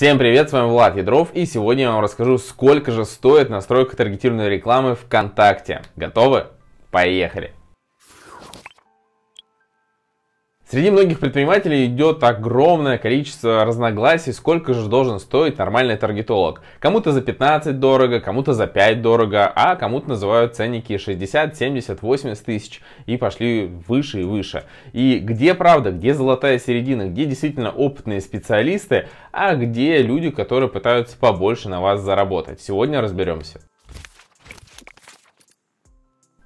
Всем привет, с вами Влад Ядров и сегодня я вам расскажу, сколько же стоит настройка таргетированной рекламы ВКонтакте. Готовы? Поехали! Среди многих предпринимателей идет огромное количество разногласий, сколько же должен стоить нормальный таргетолог. Кому-то за 15 дорого, кому-то за 5 дорого, а кому-то называют ценники 60, 70, 80 тысяч и пошли выше и выше. И где правда, где золотая середина, где действительно опытные специалисты, а где люди, которые пытаются побольше на вас заработать. Сегодня разберемся.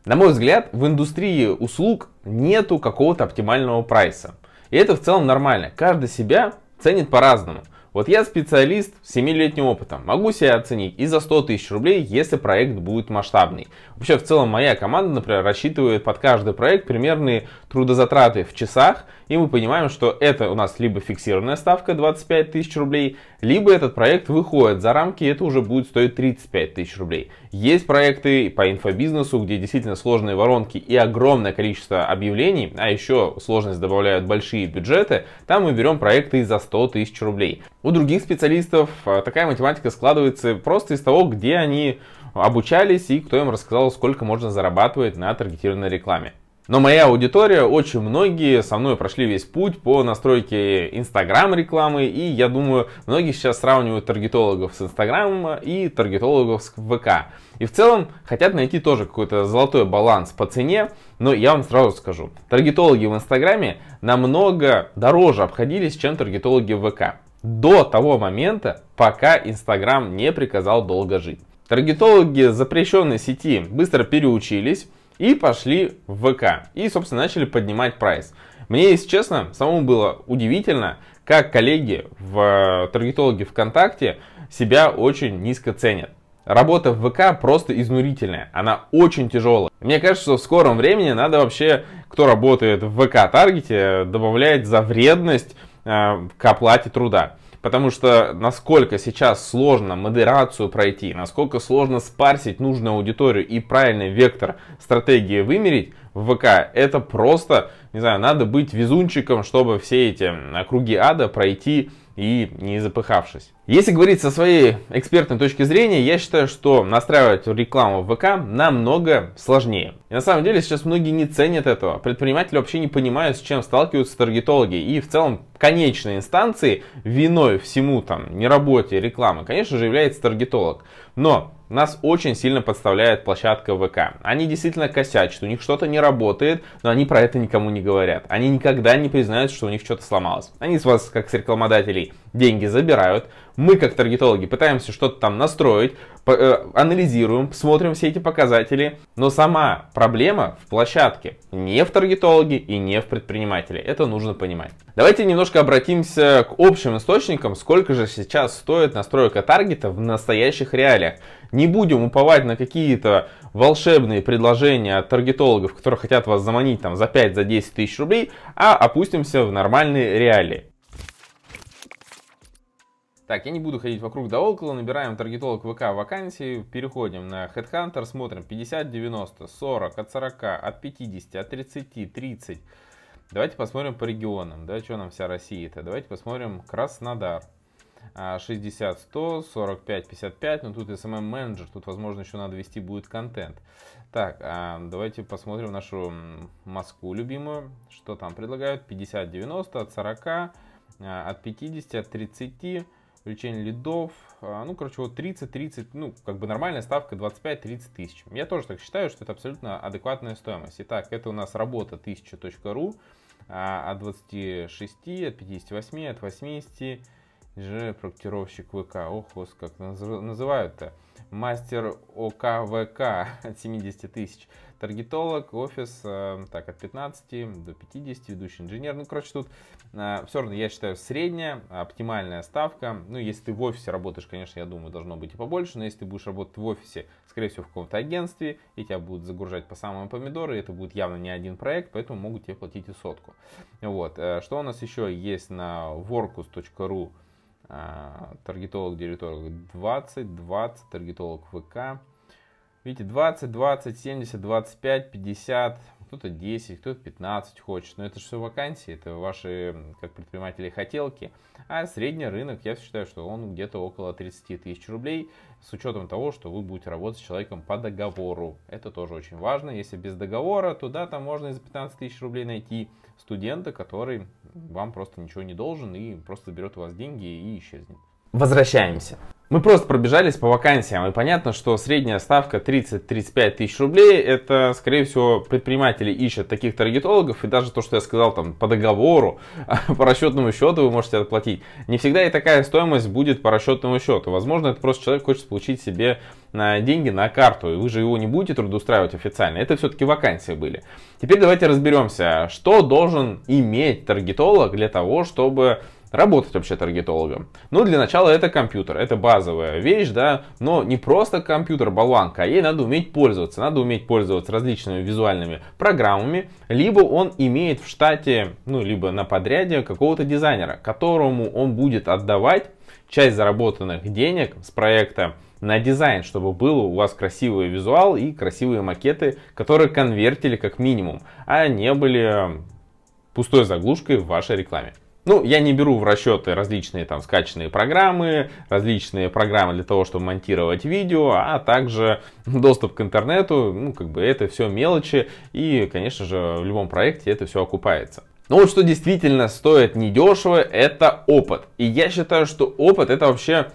На мой взгляд, в индустрии услуг нету какого-то оптимального прайса. И это в целом нормально. Каждый себя ценит по-разному. Вот я специалист с 7-летним опытом. Могу себя оценить и за 100 тысяч рублей, если проект будет масштабный. Вообще, в целом, моя команда, например, рассчитывает под каждый проект примерные трудозатраты в часах и мы понимаем, что это у нас либо фиксированная ставка 25 тысяч рублей, либо этот проект выходит за рамки, и это уже будет стоить 35 тысяч рублей. Есть проекты по инфобизнесу, где действительно сложные воронки и огромное количество объявлений, а еще сложность добавляют большие бюджеты, там мы берем проекты за 100 тысяч рублей. У других специалистов а, такая математика складывается просто из того, где они обучались и кто им рассказал, сколько можно зарабатывать на таргетированной рекламе. Но моя аудитория, очень многие со мной прошли весь путь по настройке Instagram рекламы, и я думаю, многие сейчас сравнивают таргетологов с Instagram и таргетологов с ВК. И в целом хотят найти тоже какой-то золотой баланс по цене, но я вам сразу скажу, таргетологи в Инстаграме намного дороже обходились, чем таргетологи в ВК. До того момента, пока Инстаграм не приказал долго жить. Таргетологи запрещенной сети быстро переучились, и пошли в ВК. И, собственно, начали поднимать прайс. Мне, если честно, самому было удивительно, как коллеги в э, таргетологе ВКонтакте себя очень низко ценят. Работа в ВК просто изнурительная, она очень тяжелая. Мне кажется, что в скором времени надо вообще, кто работает в ВК-таргете, добавлять за вредность э, к оплате труда. Потому что насколько сейчас сложно модерацию пройти, насколько сложно спарсить нужную аудиторию и правильный вектор стратегии вымерить в ВК, это просто, не знаю, надо быть везунчиком, чтобы все эти круги ада пройти и не запыхавшись. Если говорить со своей экспертной точки зрения, я считаю, что настраивать рекламу в ВК намного сложнее. И на самом деле сейчас многие не ценят этого. Предприниматели вообще не понимают, с чем сталкиваются таргетологи. И в целом конечной инстанции виной всему там неработе рекламы, конечно же, является таргетолог. Но нас очень сильно подставляет площадка ВК. Они действительно косячат, у них что-то не работает, но они про это никому не говорят. Они никогда не признают, что у них что-то сломалось. Они с вас, как с рекламодателей, деньги забирают, мы как таргетологи пытаемся что-то там настроить, э, анализируем, смотрим все эти показатели, но сама проблема в площадке, не в таргетологе и не в предпринимателе. Это нужно понимать. Давайте немножко обратимся к общим источникам, сколько же сейчас стоит настройка таргета в настоящих реалиях. Не будем уповать на какие-то волшебные предложения от таргетологов, которые хотят вас заманить там за 5-10 за тысяч рублей, а опустимся в нормальные реалии. Так, я не буду ходить вокруг да около, набираем таргетолог ВК вакансии, переходим на Headhunter, смотрим 50, 90, 40, от 40, от 50, от 30, 30. Давайте посмотрим по регионам, да, что нам вся Россия-то. Давайте посмотрим Краснодар. 60, 100, 45, 55, но тут SMM менеджер, тут, возможно, еще надо вести будет контент. Так, а, давайте посмотрим нашу Москву любимую, что там предлагают, 50, 90, от 40, а, от 50, от 30, Увеличение лидов. А, ну, короче, вот 30-30, ну, как бы нормальная ставка 25-30 тысяч. Я тоже так считаю, что это абсолютно адекватная стоимость. Итак, это у нас работа 1000.ru а, от 26, от 58, от 80. же проектировщик ВК. Ох, как называют-то мастер ОКВК от 70 тысяч, таргетолог, офис, э, так, от 15 до 50, ведущий инженер. Ну, короче, тут э, все равно, я считаю, средняя, оптимальная ставка. Ну, если ты в офисе работаешь, конечно, я думаю, должно быть и побольше, но если ты будешь работать в офисе, скорее всего, в каком-то агентстве, и тебя будут загружать по самому помидору, и это будет явно не один проект, поэтому могут тебе платить и сотку. Вот. Э, что у нас еще есть на workus.ru а, таргетолог, директорг 20, 20, таргетолог ВК. Видите, 20, 20, 70, 25, 50, кто-то 10, кто-то 15 хочет. Но это же все вакансии, это ваши, как предприниматели, хотелки. А средний рынок, я считаю, что он где-то около 30 тысяч рублей, с учетом того, что вы будете работать с человеком по договору. Это тоже очень важно. Если без договора, то да, там можно и за 15 тысяч рублей найти студента, который вам просто ничего не должен и просто берет у вас деньги и исчезнет. Возвращаемся. Мы просто пробежались по вакансиям, и понятно, что средняя ставка 30-35 тысяч рублей, это, скорее всего, предприниматели ищут таких таргетологов, и даже то, что я сказал там по договору, по расчетному счету вы можете отплатить. Не всегда и такая стоимость будет по расчетному счету. Возможно, это просто человек хочет получить себе э, деньги на карту, и вы же его не будете трудоустраивать официально. Это все-таки вакансии были. Теперь давайте разберемся, что должен иметь таргетолог для того, чтобы работать вообще таргетологом. Ну для начала это компьютер, это базовая вещь, да, но не просто компьютер-болванка, а ей надо уметь пользоваться. Надо уметь пользоваться различными визуальными программами, либо он имеет в штате, ну, либо на подряде какого-то дизайнера, которому он будет отдавать часть заработанных денег с проекта на дизайн, чтобы был у вас красивый визуал и красивые макеты, которые конвертили как минимум, а не были пустой заглушкой в вашей рекламе. Ну, я не беру в расчеты различные там скачанные программы, различные программы для того, чтобы монтировать видео, а также доступ к интернету. Ну, как бы это все мелочи, и, конечно же, в любом проекте это все окупается. Но вот что действительно стоит недешево, это опыт. И я считаю, что опыт это вообще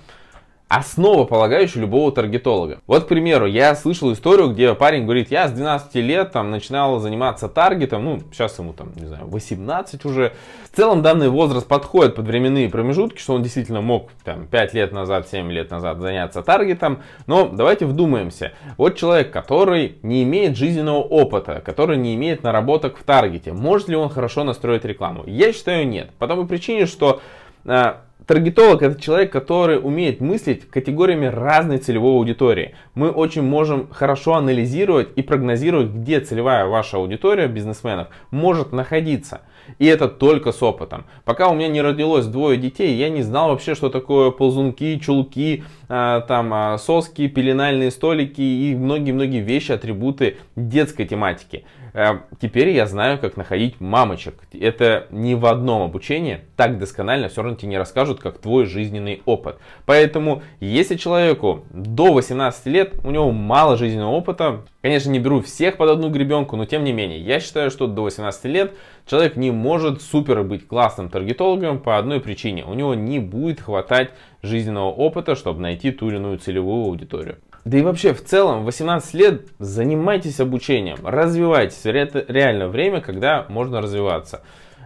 Основополагающий любого таргетолога. Вот, к примеру, я слышал историю, где парень говорит, я с 12 лет там начинал заниматься таргетом, ну, сейчас ему там, не знаю, 18 уже. В целом данный возраст подходит под временные промежутки, что он действительно мог там 5 лет назад, 7 лет назад заняться таргетом, но давайте вдумаемся. Вот человек, который не имеет жизненного опыта, который не имеет наработок в таргете, может ли он хорошо настроить рекламу? Я считаю, нет. По той причине, что а, Таргетолог – это человек, который умеет мыслить категориями разной целевой аудитории. Мы очень можем хорошо анализировать и прогнозировать, где целевая ваша аудитория бизнесменов может находиться. И это только с опытом. Пока у меня не родилось двое детей, я не знал вообще, что такое ползунки, чулки, а, там а, соски, пеленальные столики и многие-многие вещи, атрибуты детской тематики. Э, теперь я знаю, как находить мамочек. Это не в одном обучении так досконально все равно тебе не расскажут, как твой жизненный опыт. Поэтому, если человеку до 18 лет, у него мало жизненного опыта, конечно, не беру всех под одну гребенку, но тем не менее, я считаю, что до 18 лет человек не может супер быть классным таргетологом по одной причине. У него не будет хватать жизненного опыта, чтобы найти ту или иную целевую аудиторию. Да и вообще, в целом, 18 лет занимайтесь обучением, развивайтесь. Это реально время, когда можно развиваться.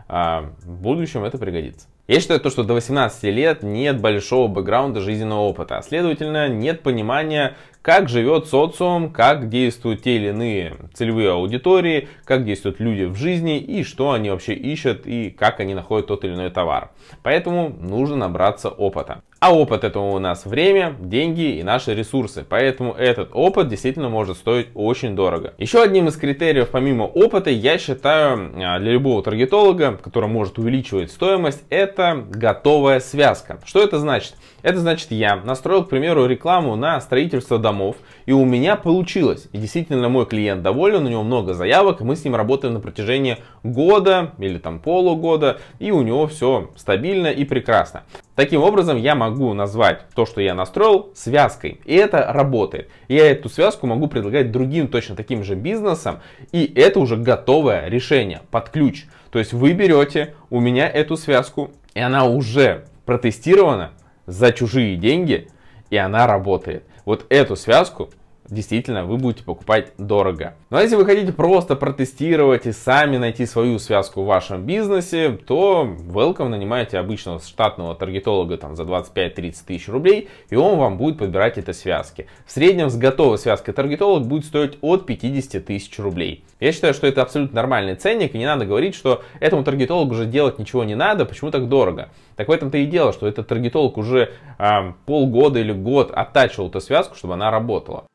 А в будущем это пригодится. Я считаю то, что до 18 лет нет большого бэкграунда жизненного опыта, а следовательно нет понимания, как живет социум, как действуют те или иные целевые аудитории, как действуют люди в жизни и что они вообще ищут и как они находят тот или иной товар. Поэтому нужно набраться опыта. А опыт этого у нас время, деньги и наши ресурсы. Поэтому этот опыт действительно может стоить очень дорого. Еще одним из критериев помимо опыта я считаю а, для любого таргетолога, который может увеличивать стоимость, это готовая связка. Что это значит? Это значит я настроил, к примеру, рекламу на строительство домов и у меня получилось. И действительно мой клиент доволен, у него много заявок, мы с ним работаем на протяжении года или там полугода и у него все стабильно и прекрасно. Таким образом я могу могу назвать то, что я настроил, связкой. И это работает. Я эту связку могу предлагать другим точно таким же бизнесам. И это уже готовое решение под ключ. То есть вы берете у меня эту связку, и она уже протестирована за чужие деньги, и она работает. Вот эту связку действительно вы будете покупать дорого. Но если вы хотите просто протестировать и сами найти свою связку в вашем бизнесе, то Welcome нанимаете обычного штатного таргетолога там, за 25-30 тысяч рублей, и он вам будет подбирать эти связки. В среднем с готовой связкой таргетолог будет стоить от 50 тысяч рублей. Я считаю, что это абсолютно нормальный ценник, и не надо говорить, что этому таргетологу уже делать ничего не надо, почему так дорого. Так в этом-то и дело, что этот таргетолог уже э, полгода или год оттачивал эту связку, чтобы она работала.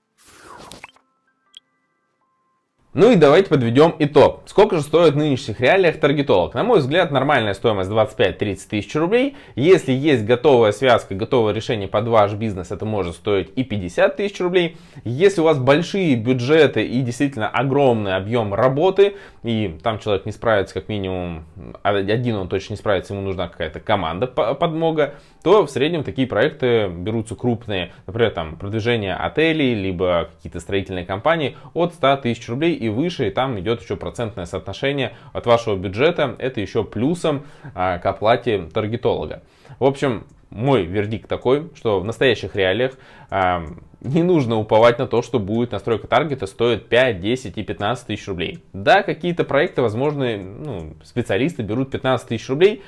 Ну и давайте подведем итог. Сколько же стоит в нынешних реалиях таргетолог? На мой взгляд, нормальная стоимость 25-30 тысяч рублей. Если есть готовая связка, готовое решение под ваш бизнес, это может стоить и 50 тысяч рублей. Если у вас большие бюджеты и действительно огромный объем работы, и там человек не справится как минимум, а один он точно не справится, ему нужна какая-то команда подмога, то в среднем такие проекты берутся крупные, например, там продвижение отелей, либо какие-то строительные компании от 100 тысяч рублей и выше, и там идет еще процентное соотношение от вашего бюджета, это еще плюсом а, к оплате таргетолога. В общем, мой вердикт такой, что в настоящих реалиях а, не нужно уповать на то, что будет настройка таргета стоит 5, 10 и 15 тысяч рублей. Да, какие-то проекты, возможно, ну, специалисты берут 15 тысяч рублей,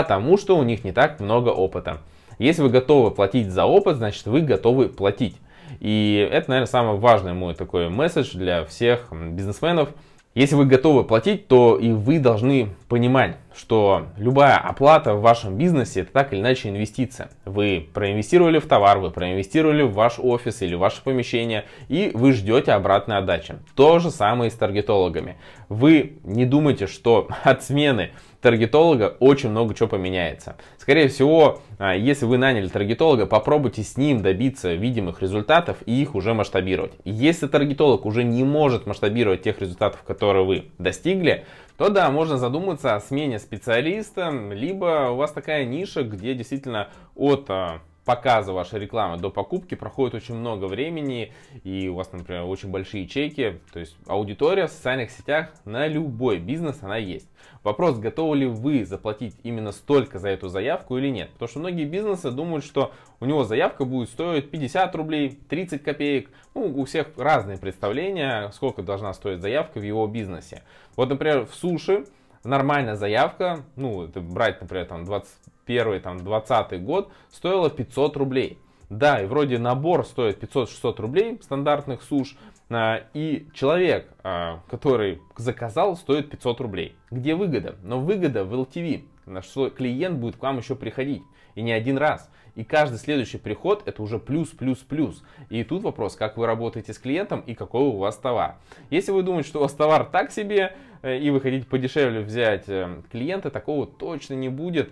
потому что у них не так много опыта. Если вы готовы платить за опыт, значит вы готовы платить. И это, наверное, самый важный мой такой месседж для всех бизнесменов. Если вы готовы платить, то и вы должны понимать, что любая оплата в вашем бизнесе это так или иначе инвестиция. Вы проинвестировали в товар, вы проинвестировали в ваш офис или ваше помещение, и вы ждете обратной отдачи. То же самое и с таргетологами. Вы не думайте, что от смены таргетолога очень много чего поменяется. Скорее всего, а, если вы наняли таргетолога, попробуйте с ним добиться видимых результатов и их уже масштабировать. Если таргетолог уже не может масштабировать тех результатов, которые вы достигли, то да, можно задуматься о смене специалиста, либо у вас такая ниша, где действительно от а, показа вашей рекламы до покупки проходит очень много времени, и у вас, например, очень большие чеки. То есть аудитория в социальных сетях на любой бизнес она есть. Вопрос, готовы ли вы заплатить именно столько за эту заявку или нет. Потому что многие бизнесы думают, что у него заявка будет стоить 50 рублей, 30 копеек. Ну, у всех разные представления, сколько должна стоить заявка в его бизнесе. Вот, например, в суши нормальная заявка, ну, это брать, например, там 21 там 20 год, стоила 500 рублей. Да, и вроде набор стоит 500-600 рублей стандартных суш, а, и человек, а, который заказал, стоит 500 рублей. Где выгода? Но выгода в LTV, на что клиент будет к вам еще приходить. И не один раз. И каждый следующий приход это уже плюс, плюс, плюс. И тут вопрос, как вы работаете с клиентом и какой у вас товар. Если вы думаете, что у вас товар так себе, э, и вы хотите подешевле взять эм, клиента, такого точно не будет.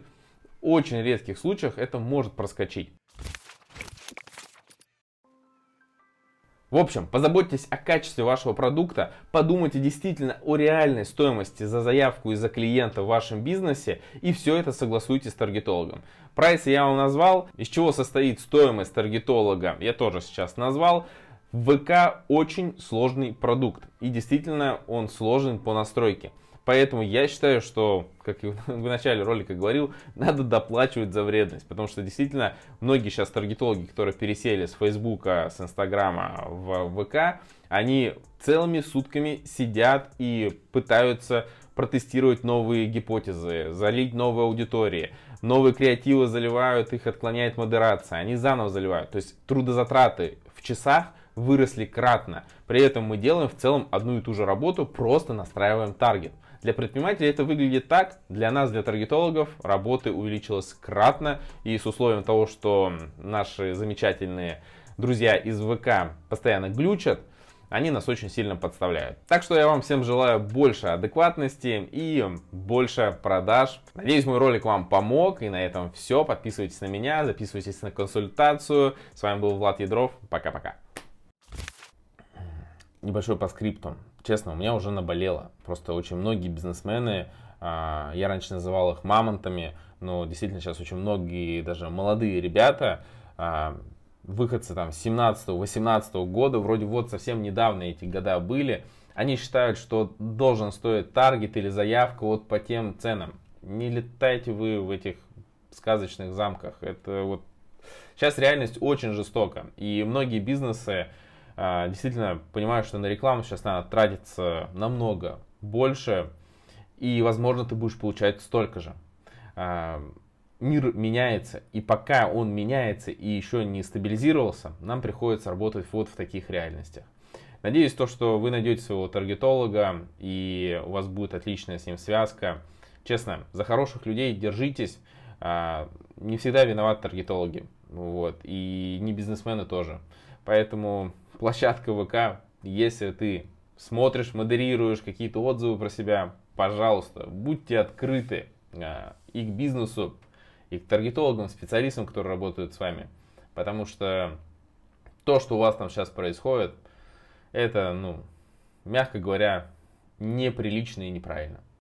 В очень редких случаях это может проскочить. В общем, позаботьтесь о качестве вашего продукта, подумайте действительно о реальной стоимости за заявку и за клиента в вашем бизнесе и все это согласуйте с таргетологом. Прайс я вам назвал, из чего состоит стоимость таргетолога, я тоже сейчас назвал. ВК очень сложный продукт и действительно он сложен по настройке. Поэтому я считаю, что, как и в начале ролика говорил, надо доплачивать за вредность. Потому что действительно многие сейчас таргетологи, которые пересели с Фейсбука, с Инстаграма в ВК, они целыми сутками сидят и пытаются протестировать новые гипотезы, залить новые аудитории. Новые креативы заливают, их отклоняет модерация, они заново заливают. То есть трудозатраты в часах выросли кратно. При этом мы делаем в целом одну и ту же работу, просто настраиваем таргет. Для предпринимателей это выглядит так, для нас, для таргетологов, работы увеличилось кратно, и с условием того, что наши замечательные друзья из ВК постоянно глючат, они нас очень сильно подставляют. Так что я вам всем желаю больше адекватности и больше продаж. Надеюсь, мой ролик вам помог. И на этом все. Подписывайтесь на меня, записывайтесь на консультацию. С вами был Влад Ядров. Пока-пока. Небольшой по скрипту честно, у меня уже наболело. Просто очень многие бизнесмены, а, я раньше называл их мамонтами, но действительно сейчас очень многие, даже молодые ребята, а, выходцы там 17-18 года, вроде вот совсем недавно эти года были, они считают, что должен стоить таргет или заявка вот по тем ценам. Не летайте вы в этих сказочных замках. Это вот сейчас реальность очень жестока. И многие бизнесы, а, действительно понимаю, что на рекламу сейчас надо тратиться намного больше, и, возможно, ты будешь получать столько же. А, мир меняется, и пока он меняется и еще не стабилизировался, нам приходится работать вот в таких реальностях. Надеюсь, то, что вы найдете своего таргетолога, и у вас будет отличная с ним связка. Честно, за хороших людей держитесь. А, не всегда виноват таргетологи, вот, и не бизнесмены тоже. Поэтому площадка ВК, если ты смотришь, модерируешь какие-то отзывы про себя, пожалуйста, будьте открыты а, и к бизнесу, и к таргетологам, специалистам, которые работают с вами. Потому что то, что у вас там сейчас происходит, это, ну, мягко говоря, неприлично и неправильно.